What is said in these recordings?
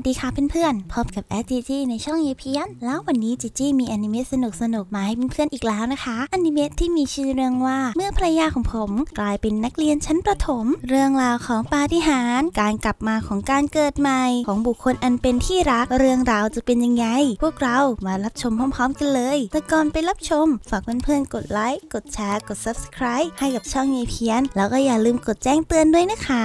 วัสดีค่ะเพื่อนๆ พบกับแอดจีจีในช่องยีเพียนแล้ววันนี้จีจีมีอนิเมะสนุกสนุกมาให้เพื่อนๆอีกแล้วนะคะอนิเมะที่มีชื่อเรื่องว่าเมื่อภรรยาของผมกลายเป็นนักเรียนชั้นประถม เรื่องราวของปาฏิหาริย์การกลับมาของการเกิดใหม่ ของบุคคลอันเป็นที่รักเรื่องราวจะเป็นยังไง พวกเรามารับชมพร้อมๆ กันเลย แต่ก่อนไปรับชมฝากเพื่อนๆกดไลค์กดแชร์กด subscribe ให้กับช่องยีเพียนแล้วก็อย่าลืมกดแจ้งเตือนด้วยนะคะ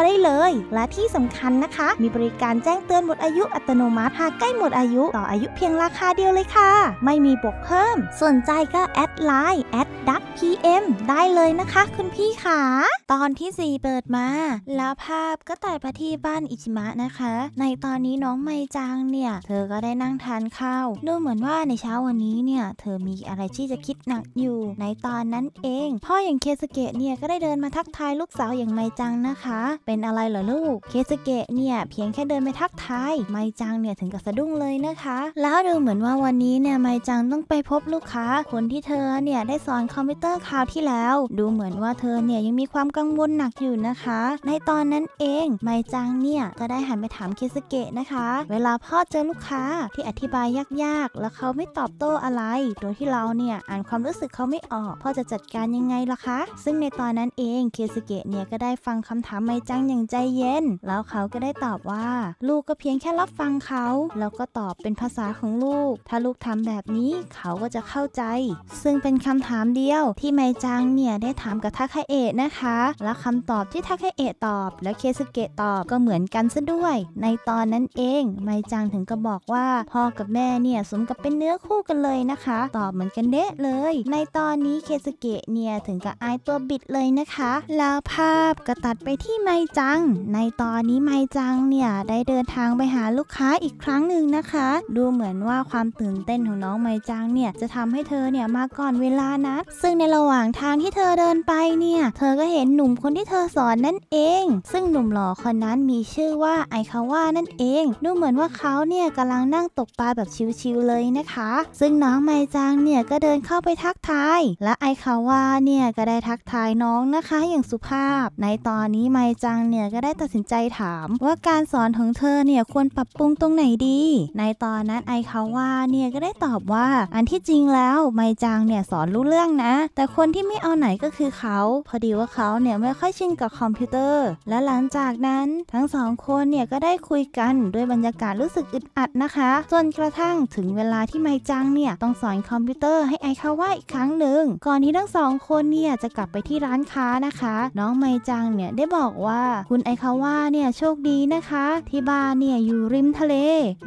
ได้เลย และที่สำคัญนะคะ มีบริการแจ้งเตือนหมดอายุ อัตโนมัติหากใกล้หมดอายุ ต่ออายุเพียงราคาเดียวเลยค่ะ ไม่มีบวกเพิ่มสนใจก็ แอดไลน์แอดดักพีเอ็มได้เลยนะคะ คุณพี่ขาตอนที่4เปิดมา แล้วภาพก็ตัดไปที่บ้านอิชิมะนะคะ ในตอนนี้น้องไมจังเนี่ย เธอก็ได้นั่งทานข้าวดูเหมือนว่าในเช้าวันนี้เนี่ยเธอมีอะไรที่จะคิดหนักอยู่ ในตอนนั้นเอง พ่ออย่างเคสเกะเนี่ยก็ได้เดินมาทักทายลูกสาวอย่างไมจังนะคะเเป็นอะไรเหรอลูก เคสเกะเนี่ยเพียงแค่เดินไปทักทาย ไมจังเนี่ยถึงกับสะดุ้งเลยนะคะ แล้วดูเหมือนว่าวันนี้เนี่ยไมจังต้องไปพบลูกค้า คนที่เธอเนี่ยได้สอนคอมพิวเตอร์คราวที่แล้ว ดูเหมือนว่าเธอเนี่ยยังมีความกังวลหนักอยู่นะคะ ในตอนนั้นเองไมจังเนี่ยก็ได้หันไปถามเคสเกะนะคะ เวลาพ่อเจอลูกค้าที่อธิบายยากๆ แล้วเขาไม่ตอบโต้อะไรโดยที่เราเนี่ยอ่านความรู้สึกเขาไม่ออก พ่อจะจัดการยังไงล่ะคะ ซึ่งในตอนนั้นเองเคสเกะเนี่ยก็ได้ฟังคำถามไมจังอย่างใจเย็น แล้วเขาก็ได้ตอบว่า ลูกก็เพียงแค่รับฟังเขา แล้วก็ตอบเป็นภาษาของลูก ถ้าลูกทำแบบนี้เขาก็จะเข้าใจ ซึ่งเป็นคำถามเดียว ที่ไมจังเนี่ยได้ถามกับทักาเอะนะคะ และคำตอบที่ทักาเอะตอบ และเคสเกะตอบก็เหมือนกันซะด้วย ในตอนนั้นเองไมจังถึงก็บอกว่าพ่อกับแม่เนี่ยสมกับเป็นเนื้อคู่กันเลยนะคะ ตอบเหมือนกันเดะเลย ในตอนนี้เคสเกะเนี่ยถึงกับอายตัวบิดเลยนะคะ แล้วภาพก็ตัดไปที่ไมจังในตอนนี้ไมจังเนี่ยได้เดินทางไปหาลูกค้าอีกครั้งหนึ่งนะคะ ดูเหมือนว่าความตื่นเต้นของน้องไมจังเนี่ยจะทำให้เธอเนี่ยมาก่อนเวลานัดซึ่งในระหว่างทางที่เธอเดินไปเนี่ยเธอก็เห็นหนุ่มคนที่เธอสอนนั่นเอง ซึ่งหนุ่มหล่อคนนั้นมีชื่อว่าไอคาว่านั่นเอง ดูเหมือนว่าเขาเนี่ยกำลังนั่งตกปลาแบบชิวๆเลยนะคะ ซึ่งน้องไมจังเนี่ยก็เดินเข้าไปทักทาย และไอคาว่าเนี่ยก็ได้ทักทายน้องนะคะอย่างสุภาพ ในตอนนี้ไมจังจังเนี่ยก็ได้ตัดสินใจถามว่าการสอนของเธอเนี่ยควรปรับปรุงตรงไหนดี ในตอนนั้นไอคาว่าเนี่ยก็ได้ตอบว่าอันที่จริงแล้วไมจังเนี่ยสอนรู้เรื่องนะ แต่คนที่ไม่เอาไหนก็คือเขา พอดีว่าเขาเนี่ยไม่ค่อยชินกับคอมพิวเตอร์ และหลังจากนั้นทั้งสองคนเนี่ยก็ได้คุยกันด้วยบรรยากาศรู้สึกอึดอัดนะคะ จนกระทั่งถึงเวลาที่ไมจังเนี่ยต้องสอนคอมพิวเตอร์ให้ไอคาว่าอีกครั้งหนึ่งก่อนที่ทั้งสองคนเนี่ยจะกลับไปที่ร้านค้านะคะ น้องไมจังเนี่ยได้บอกว่าคุณไอคาว่าเนี่ยโชคดีนะคะที่บ้านเนี่ยอยู่ริมทะเล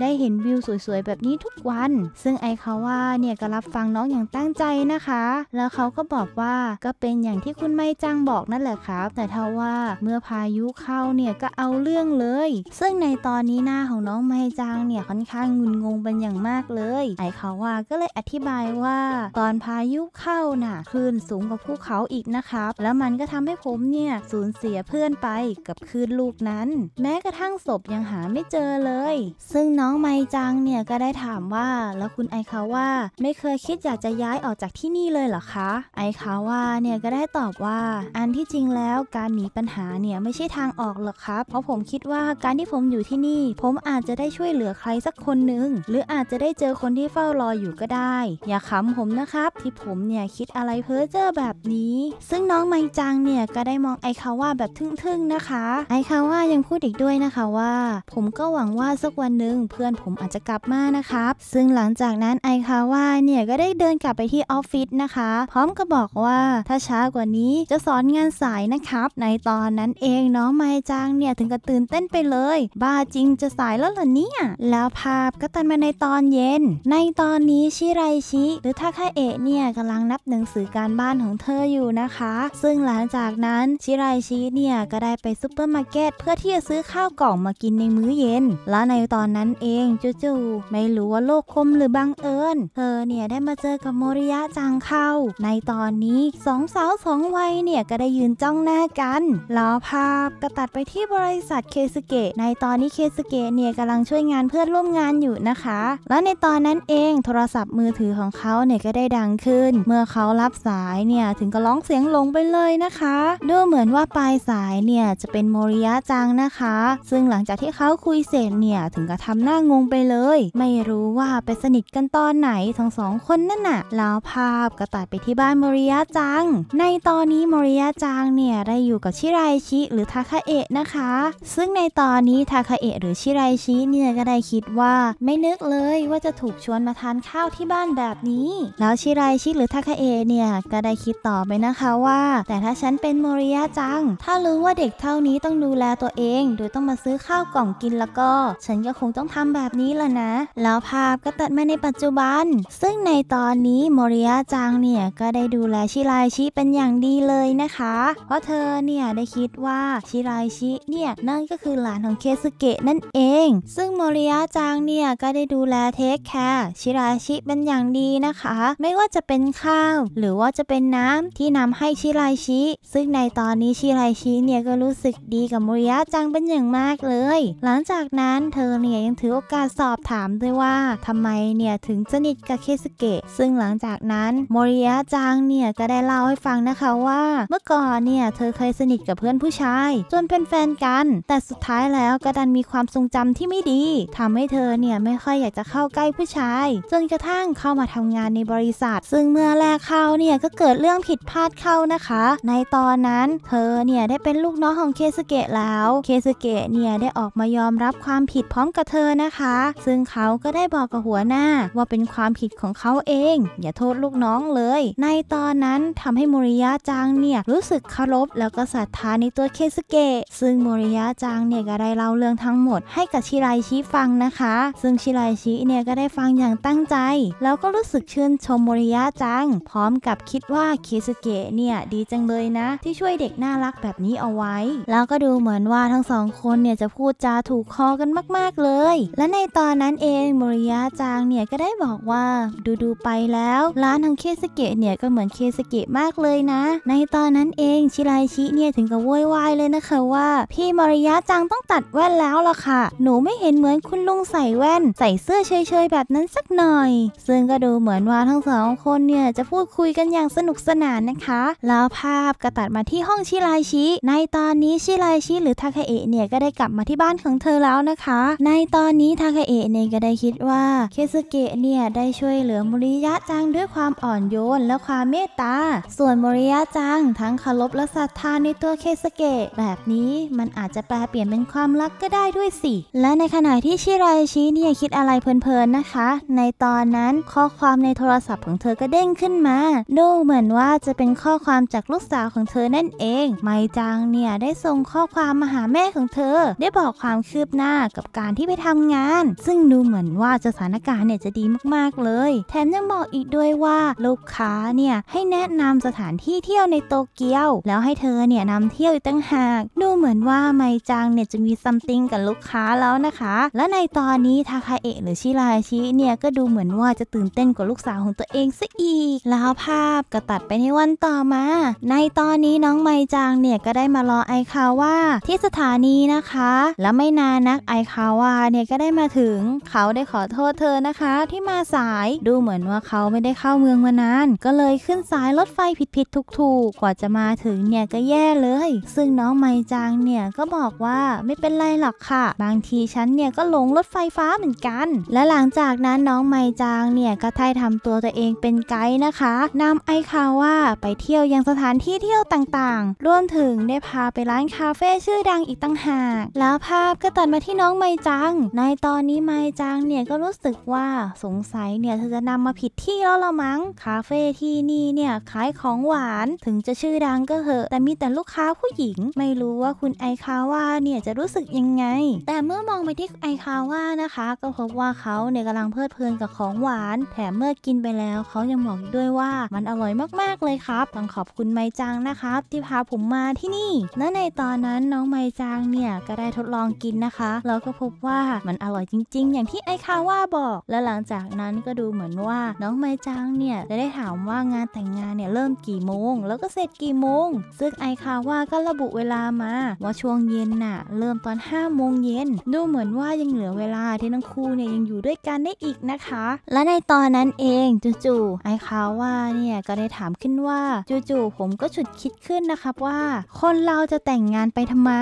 ได้เห็นวิวสวย ๆ แบบนี้ทุกวัน ซึ่งไอคาว่าเนี่ยก็รับฟังน้องอย่างตั้งใจนะคะ แล้วเขาก็บอกว่าก็เป็นอย่างที่คุณไม่จังบอกนั่นแหละครับ แต่ทว่าเมื่อพายุเข้าเนี่ยก็เอาเรื่องเลย ซึ่งในตอนนี้หน้าของน้องไม่จังเนี่ยค่อนข้างงุนงงเป็นอย่างมากเลย ไอคาว่าก็เลยอธิบายว่า ตอนพายุเข้าน่ะคลื่นสูงกว่าภูเขาอีกนะครับ แล้วมันก็ทำให้ผมเนี่ยสูญเสียเพื่อนไปกับคลื่นลูกนั้น แม้กระทั่งศพยังหาไม่เจอเลย ซึ่งน้องไมจังเนี่ยก็ได้ถามว่าแล้วคุณไอคาว่าไม่เคยคิดอยากจะย้ายออกจากที่นี่เลยเหรอคะไอคาว่าเนี่ยก็ได้ตอบว่าอันที่จริงแล้วการหนีปัญหาเนี่ยไม่ใช่ทางออกหรอกครับ เพราะผมคิดว่าการที่ผมอยู่ที่นี่ ผมอาจจะได้ช่วยเหลือใครสักคนหนึ่งหรืออาจจะได้เจอคนที่เฝ้ารออยู่ก็ได้ อย่าขำผมนะครับที่ผมเนี่ยคิดอะไรเพ้อเจ้อแบบนี้ ซึ่งน้องไมจังเนี่ยก็ได้มองไอคาว่าแบบทึ่งๆนะะคะไอคาว่ายังพูดอีกด้วยนะคะว่า ผมก็หวังว่าสักวันหนึ่งเพื่อนผมอาจจะกลับมานะครับซึ่งหลังจากนั้นไอคาว่าเนี่ยก็ได้เดินกลับไปที่ออฟฟิศนะคะพร้อมกับบอกว่าถ้าช้ากว่านี้จะสอนงานสายนะครับ ในตอนนั้นเองน้องไมจังเนี่ยถึงกับตื่นเต้นไปเลยบ้าจริงจะสายแล้วเหรอเนี่ยแล้วภาพก็ตันมาในตอนเย็น ในตอนนี้ชิไรชิหรือทาคาเอะเนี่ยกำลังนับหนังสือการบ้านของเธออยู่นะคะ ซึ่งหลังจากนั้นชิไรชิเนี่ยก็ได้ไปซุปเปอร์มาร์เก็ตเพื่อที่จะซื้อข้าวกล่องมากินในมื้อเย็น และในตอนนั้นเองจู่ๆไม่รู้ว่าโลกคมหรือบังเอิญเธอเนี่ยได้มาเจอกับโมริยะจังเข้า ในตอนนี้สองสาวสองวัยเนี่ยก็ได้ยืนจ้องหน้ากันแล้วภาพก็ตัดไปที่บริษัทเคสเกะในตอนนี้เคสเกะเนี่ยกำลังช่วยงานเพื่อนร่วมงานอยู่นะคะ แล้วในตอนนั้นเองโทรศัพท์มือถือของเขาเนี่ยก็ได้ดังขึ้น เมื่อเขารับสายเนี่ยถึงก็ร้องเสียงลงไปเลยนะคะดูเหมือนว่าปลายสายเนี่ยจะเป็นโมริยะจังนะคะ ซึ่งหลังจากที่เขาคุยเสร็จเนี่ยถึงกับทำหน้างงไปเลย ไม่รู้ว่าไปสนิทกันตอนไหน ทั้งสองคนนั่นน่ะ แล้วภาพ ก็ตัดไปที่บ้านโมริยะจัง ในตอนนี้โมริยะจังเนี่ยได้อยู่กับชิไรชิหรือทาคาเอะนะคะ ซึ่งในตอนนี้ทาคาเอะหรือชิไรชิเนี่ยก็ได้คิดว่าไม่นึกเลยว่าจะถูกชวนมาทานข้าวที่บ้านแบบนี้ แล้วชิไรชิหรือทาคาเอะเนี่ยก็ได้คิดต่อไปนะคะว่า แต่ถ้าฉันเป็นโมริยะจัง ถ้ารู้ว่าเด็กท่านี้ต้องดูแลตัวเอง โดยต้องมาซื้อข้าวกล่องกินแล้วก็ ฉันก็คงต้องทำแบบนี้แหละนะ แล้วภาพก็ตัดมาในปัจจุบัน ซึ่งในตอนนี้โมริยะจังเนี่ยก็ได้ดูแลชิรายชิเป็นอย่างดีเลยนะคะ เพราะเธอเนี่ยได้คิดว่าชิรายชิเนี่ยนั่นก็คือหลานของเคสเกะนั่นเอง ซึ่งโมริยะจังเนี่ยก็ได้ดูแลเทคแคร์ชิรายชิเป็นอย่างดีนะคะ ไม่ว่าจะเป็นข้าว หรือว่าจะเป็นน้ำที่นำให้ชิรายชิ ซึ่งในตอนนี้ชิรายชิเนี่ยก็รูรู้สึกดีกับโมริยะจังเป็นอย่างมากเลย หลังจากนั้นเธอเนี่ยยังถือโอกาสสอบถามด้วยว่าทำไมเนี่ยถึงสนิทกับเคสเกะซึ่งหลังจากนั้นโมริยะจังเนี่ยก็ได้เล่าให้ฟังนะคะว่า เมื่อก่อนเนี่ยเธอเคยสนิทกับเพื่อนผู้ชาย จนเป็นแฟนกัน แต่สุดท้ายแล้วก็ดันมีความทรงจำที่ไม่ดี ทำให้เธอเนี่ยไม่ค่อยอยากจะเข้าใกล้ผู้ชายจนกระทั่งเข้ามาทำงานในบริษัท ซึ่งเมื่อแรกเข้าเนี่ยก็เกิดเรื่องผิดพลาดเข้านะคะ ในตอนนั้นเธอเนี่ยได้เป็นลูกน้องของเคสเกะแล้วเคสเกะเนี่ยได้ออกมายอมรับความผิดพร้อมกับเธอนะคะ ซึ่งเขาก็ได้บอกกับหัวหน้าว่าเป็นความผิดของเขาเอง อย่าโทษลูกน้องเลย ในตอนนั้นทำให้มมริยะจังเนี่ยรู้สึกเคารพแล้วก็ศรัทธาในตัวเคสเกะ ซึ่งมมริยะจังเนี่ยก็ได้เล่าเรื่องทั้งหมด ให้กับชิไรชิฟังนะคะ ซึ่งชิไรชิเนี่ยก็ได้ฟังอย่างตั้งใจ แล้วก็รู้สึกชื่นชมมมริยะจัง พร้อมกับคิดว่าเคสเกะเนี่ยดีจังเลยนะ ที่ช่วยเด็กน่ารักแบบนี้เอาไว้แล้วก็ดูเหมือนว่าทั้งสองคนเนี่ยจะพูดจาถูกคอกันมากๆเลย และในตอนนั้นเองมริยาจางเนี่ยก็ได้บอกว่า ดูดูไปแล้ว ร้านทางเคสเกะเนี่ยก็เหมือนเคสเกะมากเลยนะ ในตอนนั้นเอง ชิไรชิเนี่ยถึงกับโวยวายเลยนะคะว่า พี่มริยาจางต้องตัดแว่นแล้วล่ะค่ะ หนูไม่เห็นเหมือนคุณลุงใส่แว่นใส่เสื้อเฉยๆ แบบนั้นสักหน่อย ซึ่งก็ดูเหมือนว่าทั้งสองคนเนี่ยจะพูดคุยกันอย่างสนุกสนานนะคะ แล้วภาพก็ตัดมาที่ห้องชิไรชิในตอนอนนี้ชิไลชิหรือทาคาเอะเนี่ยก็ได้กลับมาที่บ้านของเธอแล้วนะคะ ในตอนนี้ทาคาเอะเนี่ยก็ได้คิดว่าเคซุเกะเนี่ยได้ช่วยเหลือมริยะจังด้วยความอ่อนโยน และความเมตตา ส่วนมริยะจัง ทั้งเคารพและศรัทธาในตัวเคซุเกะ แบบนี้มันอาจจะแปลเปลี่ยนเป็นความรักก็ได้ด้วยสิ และในขณะที่ชิไลชิเนี่ยคิดอะไรเพลินๆนะคะ ในตอนนั้นข้อความในโทรศัพท์ของเธอก็เด้งขึ้นมาดูเหมือนว่าจะเป็นข้อความจากลูกสาวของเธอนั่นเอง ไมจังเนี่ยได้ส่งข้อความมาหาแม่ของเธอได้บอกความคืบหน้ากับการที่ไปทำงาน ซึ่งดูเหมือนว่าสถานการณ์เนี่ยจะดีมากๆเลยแถมยังบอกอีกด้วยว่าลูกค้าเนี่ยให้แนะนำสถานที่เที่ยวในโตเกียว แล้วให้เธอเนี่ยนำเที่ยวอีกตั้งหากดูเหมือนว่าไมจังเนี่ยจะมีซัมติงกับลูกค้าแล้วนะคะ และในตอนนี้ทาคาเอะหรือชิราชิเนี่ยก็ดูเหมือนว่าจะตื่นเต้นกว่าลูกสาวของตัวเองซะอีกแล้วภาพก็ตัดไปในวันต่อมา ในตอนนี้น้องไมจังเนี่ยก็ได้มารอไอคาว่าที่สถานีนะคะ และไม่นานนักไอคาว่าเนี่ยก็ได้มาถึงเขาได้ขอโทษเธอนะคะที่มาสายดูเหมือนว่าเขาไม่ได้เข้าเมืองมานาน ก็เลยขึ้นสายรถไฟผิดๆถูกๆ กว่าจะมาถึงเนี่ยก็แย่เลย ซึ่งน้องไมจางเนี่ยก็บอกว่าไม่เป็นไรหรอกค่ะ บางทีฉันเนี่ยก็หลงรถไฟฟ้าเหมือนกัน และหลังจากนั้นน้องไมจางเนี่ยก็ได้ทำตัวตัวเองเป็นไกด์นะคะนำไอคาว่าไปเที่ยวยังสถานที่เที่ยวต่างๆรวมถึงได้พาไปร้านคาเฟ่ชื่อดังอีกตั้งหาก แล้วภาพก็ตัดมาที่น้องไมจัง ในตอนนี้ไมจังเนี่ยก็รู้สึกว่าสงสัยเนี่ยเธอจะนำมาผิดที่แล้วละมั้ง คาเฟ่ที่นี่เนี่ยขายของหวานถึงจะชื่อดังก็เหอะแต่มีแต่ลูกค้าผู้หญิง ไม่รู้ว่าคุณไอคาว่าเนี่ยจะรู้สึกยังไง แต่เมื่อมองไปที่ไอคาว่านะคะ ก็พบว่าเขาเนี่ยกำลังเพลิดเพลินกับของหวานแถมเมื่อกินไปแล้วเขายังบอกอีกด้วยว่ามันอร่อยมากๆเลยครับต้องขอบคุณไมจังนะครับที่พาผมมาที่นี่นั่นในตอนนั้นน้องไมจางเนี่ยก็ได้ทดลองกินนะคะ แล้วก็พบว่ามันอร่อยจริงๆอย่างที่ไอคาว่าบอก และหลังจากนั้นก็ดูเหมือนว่าน้องไมจางเนี่ยจะได้ถามว่างานแต่งงานเนี่ยเริ่มกี่โมง แล้วก็เสร็จกี่โมง ซึ่งไอคาว่าก็ระบุเวลามาว่าช่วงเย็นน่ะเริ่มตอน5้าโมงเย็นดูเหมือนว่ายังเหลือเวลาที่ทั้งคู่เนี่ยยังอยู่ด้วยกันได้อีกนะคะ และในตอนนั้นเองจู่ๆไอคาว่าเนี่ยก็ได้ถามขึ้นว่าจู่ๆผมก็ฉุดคิดขึ้นนะครับว่าคนเราจะแต่งงานไปทำไม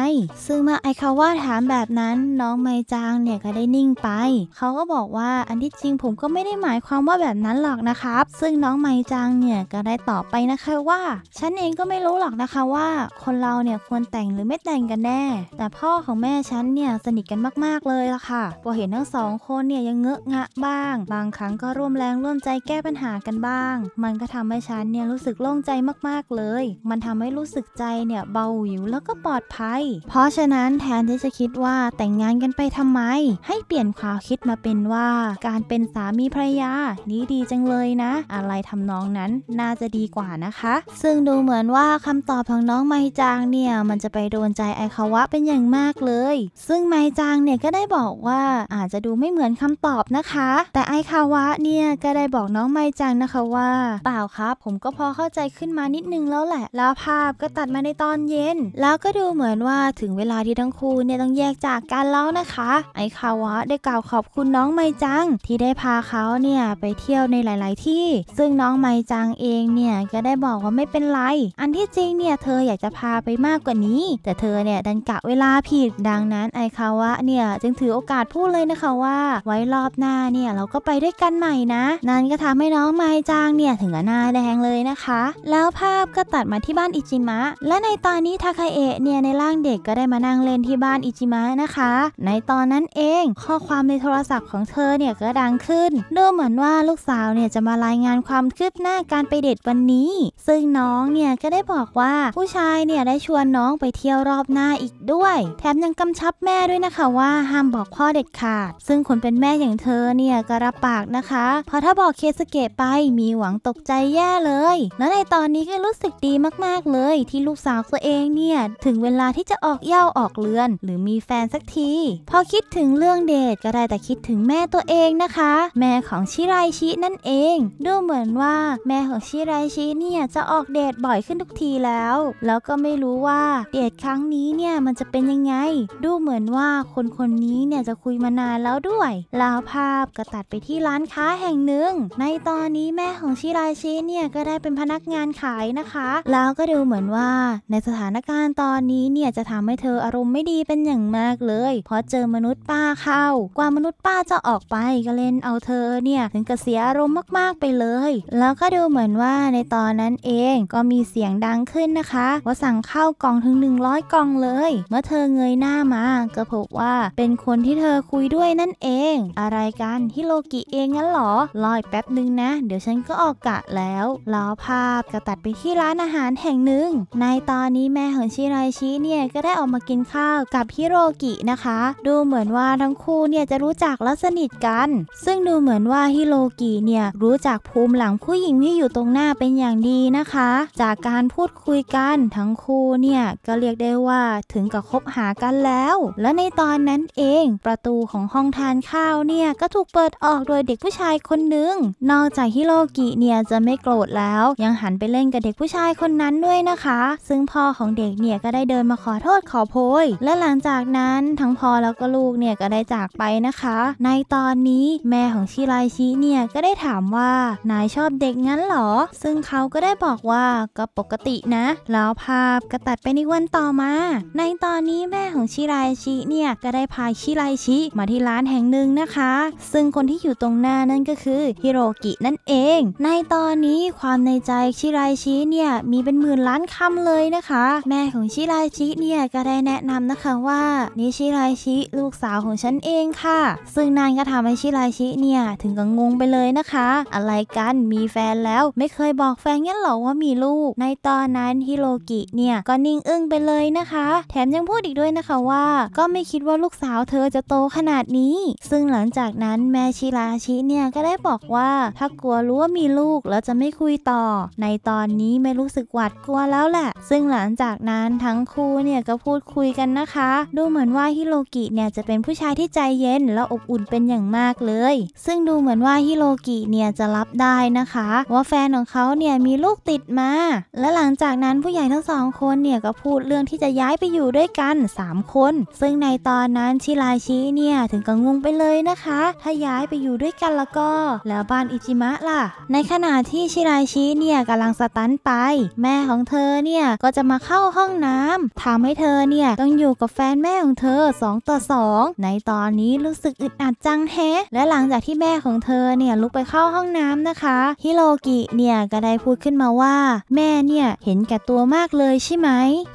ซึ่งเมื่อไอคาว่าถามแบบนั้นน้องไมจางเนี่ยก็ได้นิ่งไปเขาก็บอกว่าอันที่จริงผมก็ไม่ได้หมายความว่าแบบนั้นหรอกนะครับซึ่งน้องไมจางเนี่ยก็ได้ตอบไปนะคะว่าฉันเองก็ไม่รู้หรอกนะคะว่า คนเราเนี่ยควรแต่งหรือไม่แต่งกันแน่ แต่พ่อของแม่ฉันเนี่ยสนิทกันมากๆเลยละค่ะพอเห็นทั้งสองคนเนี่ยยังเงอะงะบ้าง บางครั้งก็ร่วมแรงร่วมใจแก้ปัญหากันบ้าง มันก็ทำให้ฉันเนี่ยรู้สึกโล่งใจมากๆเลย มันทำให้รู้สึกใจเนี่ยเบาหยิวแล้วก็ปลอดภัย เพราะฉะนั้นแทนที่จะคิดว่าแต่งงานกันไปทำไม ให้เปลี่ยนความคิดมาเป็นว่าการเป็นสามีภรรยา นี้ดีจังเลยนะ อะไรทำนองนั้นน่าจะดีกว่านะคะ ซึ่งดูเหมือนว่าคำตอบ ของน้องไมจางเนี่ยมันจะไปโดนใจไอคาวะเป็นอย่างมากเลย ซึ่งไมจางเนี่ยก็ได้บอกว่าอาจจะดูไม่เหมือนคำตอบนะคะ แต่ไอคาวะเนี่ยก็ได้บอกน้องไมจางนะคะว่าเปล่าครับผมก็พอเข้าใจขึ้นมานิดนึงแล้วแหละ แล้วภาพก็ตัดมาในตอนเย็นแล้วก็ดูเหมือนว่าถึงเวลาที่ทั้งคู่เนี่ยต้องแยกจากกันแล้วนะคะ ไอคาวะได้กล่าวขอบคุณน้องไมจังที่ได้พาเขาเนี่ยไปเที่ยวในหลาย ๆ ที่ ซึ่งน้องไมจังเองเนี่ยก็ได้บอกว่าไม่เป็นไร อันที่จริงเนี่ยเธออยากจะพาไปมากกว่านี้ แต่เธอเนี่ยดันกะเวลาผิดดังนั้น ไอคาวะเนี่ยจึงถือโอกาสพูดเลยนะคะว่า ไว้รอบหน้าเนี่ยเราก็ไปด้วยกันใหม่นะ นั่นก็ทำให้น้องไมจังเนี่ยถึงกับหน้าแดงเลยนะคะ แล้วภาพก็ตัดมาที่บ้านอิจิมะ และในตอนนี้ทาคาเอะเนี่ย ในร่างเด็กก็ได้มานั่งเล่นที่บ้านอิจิมะนะคะ ในตอนนั้นเองข้อความในโทรศัพท์ของเธอเนี่ยก็ดังขึ้นดูเหมือนว่าลูกสาวเนี่ยจะมารายงานความคืบหน้าการไปเดทวันนี้ ซึ่งน้องเนี่ยก็ได้บอกว่าผู้ชายเนี่ยได้ชวนน้องไปเที่ยวรอบหน้าอีกด้วย แถมยังกำชับแม่ด้วยนะคะว่าห้ามบอกพ่อเด็ดขาด ซึ่งคนเป็นแม่อย่างเธอเนี่ยก็รับปากนะคะ เพราะถ้าบอกเคสเกะไปมีหวังตกใจแย่เลย แล้วในตอนนี้ก็รู้สึกดีมากๆเลย ที่ลูกสาวตัวเองเนี่ยี่ยถึงเวลาที่จะออกเย่าออกเรือน หรือมีแฟนสักที พอคิดถึงเรื่องเดทก็ได้แต่คิดถึงแม่ตัวเองนะคะ แม่ของชิไรชินั่นเอง ดูเหมือนว่าแม่ของชิไรชิเนี่ยจะออกเดทบ่อยขึ้นทุกทีแล้ว แล้วก็ไม่รู้ว่าเดทครั้งนี้เนี่ยมันจะเป็นยังไง ดูเหมือนว่าคนคนนี้เนี่ยจะคุยมานานแล้วด้วยลาวภาพก็ตัดไปที่ร้านค้าแห่งหนึ่ง ในตอนนี้แม่ของชิไรชิเนี่ยก็ได้เป็นพนักงานขายนะคะแล้วก็ดูเหมือนว่าในสถานการณ์านตอนนี้เนี่ยจะทำให้เธออารมณ์ไม่ดีเป็นอย่างมากเลยเพราะเจอมนุษย์ป้าเข้ากว่ามนุษย์ป้าจะออกไปก็เล่นเอาเธอเนี่ยถึงกับเสียอารมณ์มากๆไปเลย แล้วก็ดูเหมือนว่าในตอนนั้นเองก็มีเสียงดังขึ้นนะคะ ว่าสั่งเข้ากล่องถึง100กล่องเลย เมื่อเธอเงยหน้ามา ก็พบว่าเป็นคนที่เธอคุยด้วยนั่นเอง อะไรกันฮิโลกิเองงั้นหรอรอยแป๊บนึงนะ เดี๋ยวฉันก็ออกกะแล้วแล้วภาพก็ตัดไปที่ร้านอาหารแห่งหนึ่งในตอนนี้แม่ของชิไรชิเนี่ยก็ได้ออกมากินข้าวกับฮิโรกินะคะ ดูเหมือนว่าทั้งคู่เนี่ยจะรู้จักและสนิทกัน ซึ่งดูเหมือนว่าฮิโรกิเนี่ยรู้จักภูมิหลังผู้หญิงที่อยู่ตรงหน้าเป็นอย่างดีนะคะ จากการพูดคุยกันทั้งคู่เนี่ยก็เรียกได้ว่าถึงกับคบหากันแล้ว และในตอนนั้นเองประตูของห้องทานข้าวเนี่ยก็ถูกเปิดออกโดยเด็กผู้ชายคนหนึ่งนอกจากฮิโรกิเนี่ยจะไม่โกรธแล้วยังหันไปเล่นกับเด็กผู้ชายคนนั้นด้วยนะคะ ซึ่งพ่อของเด็กเนี่ยก็ได้เดินมาขอโทษขอโพย และหลังจากนั้นทั้งพ่อแล้วก็ลูกเนี่ยก็ได้จากไปนะคะ ในตอนนี้แม่ของชิไรชิเนี่ยก็ได้ถามว่านายชอบเด็กงั้นหรอ ซึ่งเขาก็ได้บอกว่าก็ปกตินะ แล้วภาพก็ตัดไปในวันต่อมา ในตอนนี้แม่ของชิไรชิเนี่ยก็ได้พาชิไรชิมาที่ร้านแห่งหนึ่งนะคะ ซึ่งคนที่อยู่ตรงหน้านั่น ก็คือฮิโรกินั่นเอง ในตอนนี้ความในใจชิไรชิเนี่ยมีเป็นหมื่นล้านคำเลยนะคะ แม่ของชิราชิเนี่ยก็ได้แนะนำนะคะว่านี่ชิราชิ ลูกสาวของฉันเองค่ะ ซึ่งนานก็ทำให้ชิราชิเนี่ยถึงกับงงไปเลยนะคะ อะไรกันมีแฟนแล้วไม่เคยบอกแฟนงั้นหรอว่ามีลูก ในตอนนั้นฮิโรกิเนี่ยก็นิ่งอึ้งไปเลยนะคะ แถมยังพูดอีกด้วยนะคะว่า ก็ไม่คิดว่าลูกสาวเธอจะโตขนาดนี้ ซึ่งหลังจากนั้นแม่ชิราชิเนี่ยก็ได้บอกว่าถ้ากลัวรู้ว่ามีลูกแล้วจะไม่คุยต่อ ในตอนนี้ไม่รู้สึกหวาดกลัวแล้วแหละ ซึ่งหลังจากนั้นั้นทั้งคู่เนี่ยก็พูดคุยกันนะคะ ดูเหมือนว่าฮิโรกิเนี่ยจะเป็นผู้ชายที่ใจเย็นและอบอุ่นเป็นอย่างมากเลย ซึ่งดูเหมือนว่าฮิโรกิเนี่ยจะรับได้นะคะ ว่าแฟนของเขาเนี่ยมีลูกติดมา และหลังจากนั้นผู้ใหญ่ทั้งสองคนเนี่ยก็พูดเรื่องที่จะย้ายไปอยู่ด้วยกัน 3 คน ซึ่งในตอนนั้นชิราชิเนี่ยถึงกับงงไปเลยนะคะ ถ้าย้ายไปอยู่ด้วยกันแล้วก็ แล้วบ้านอิจิมะล่ะ ในขณะที่ชิราชิเนี่ยกำลังสตันไป แม่ของเธอเนี่ยก็จะมาเข้าห้อง้องน้ำ ทำให้เธอเนี่ยต้องอยู่กับแฟนแม่ของเธอ 2 ต่อ 2 ในตอนนี้รู้สึกอึดอัดจังแฮะและหลังจากที่แม่ของเธอเนี่ยลุกไปเข้าห้องน้ำนะคะ ฮิโรกิเนี่ยก็ได้พูดขึ้นมาว่าแม่เนี่ยเห็นแก่ตัวมากเลยใช่ไหม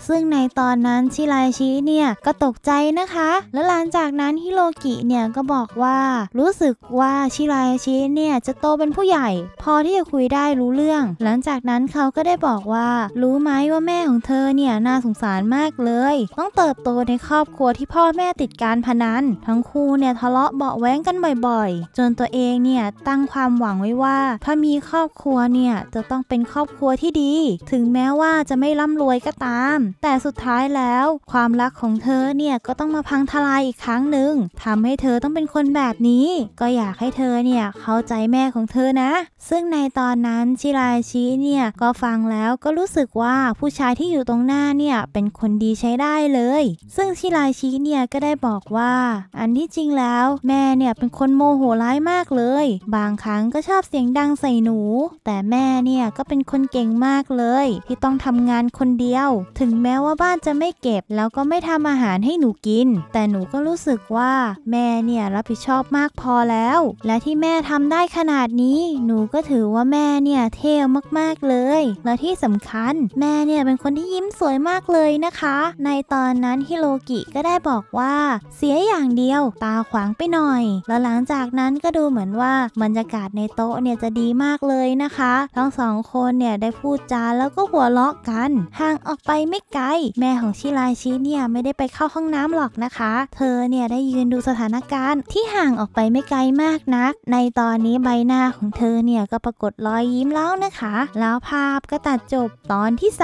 ซึ่งในตอนนั้นชิไรชิเนี่ยก็ตกใจนะคะ และหลังจากนั้นฮิโรกิเนี่ยก็บอกว่า รู้สึกว่าชิไรชิเนี่ยจะโตเป็นผู้ใหญ่ พอที่จะคุยได้รู้เรื่อง หลังจากนั้นเขาก็ได้บอกว่ารู้ไหมว่าแม่ของเธอเนี่ยน่าสงสารมากเลย ต้องเติบโตในครอบครัวที่พ่อแม่ติดการพนัน ทั้งคู่เนี่ยทะเลาะเบาแว้งกันบ่อย ๆ จนตัวเองเนี่ยตั้งความหวังไว้ว่า ถ้ามีครอบครัวเนี่ยจะต้องเป็นครอบครัวที่ดี ถึงแม้ว่าจะไม่ร่ำรวยก็ตาม แต่สุดท้ายแล้วความรักของเธอเนี่ยก็ต้องมาพังทลายอีกครั้งหนึ่งทำให้เธอต้องเป็นคนแบบนี้ ก็อยากให้เธอเนี่ยเข้าใจแม่ของเธอนะ ซึ่งในตอนนั้นชิราชิเนี่ยก็ฟังแล้วก็รู้สึกว่าผู้ชายที่อยู่ตรงหน้าเนี่ยเป็นคนดีใช้ได้เลย ซึ่งชิรายชิเนี่ยก็ได้บอกว่า อันที่จริงแล้ว แม่เนี่ยเป็นคนโมโหร้ายมากเลย บางครั้งก็ชอบเสียงดังใส่หนู แต่แม่เนี่ยก็เป็นคนเก่งมากเลย ที่ต้องทำงานคนเดียว ถึงแม้ว่าบ้านจะไม่เก็บ แล้วก็ไม่ทำอาหารให้หนูกิน แต่หนูก็รู้สึกว่าแม่เนี่ยรับผิดชอบมากพอแล้ว และที่แม่ทำได้ขนาดนี้หนูก็ถือว่าแม่เนี่ยเท่มากๆเลย และที่สำคัญ แม่เนี่ยเป็นคนที่ยิ้มสวยมากเลยนะคะ ในตอนนั้นฮิโรกิก็ได้บอกว่าเสียอย่างเดียวตาขวางไปหน่อย แล้วหลังจากนั้นก็ดูเหมือนว่าบรรยากาศในโต๊ะเนี่ยจะดีมากเลยนะคะ ทั้งสองคนเนี่ยได้พูดจาแล้วก็หัวเราะกันห่างออกไปไม่ไกล แม่ของชิรายชิเนี่ยไม่ได้ไปเข้าห้องน้ำหรอกนะคะ เธอเนี่ยได้ยืนดูสถานการณ์ที่ห่างออกไปไม่ไกลมากนัก ในตอนนี้ใบหน้าของเธอเนี่ยก็ปรากฏรอยยิ้มแล้วนะคะ แล้วภาพก็ตัดจบตอนที่3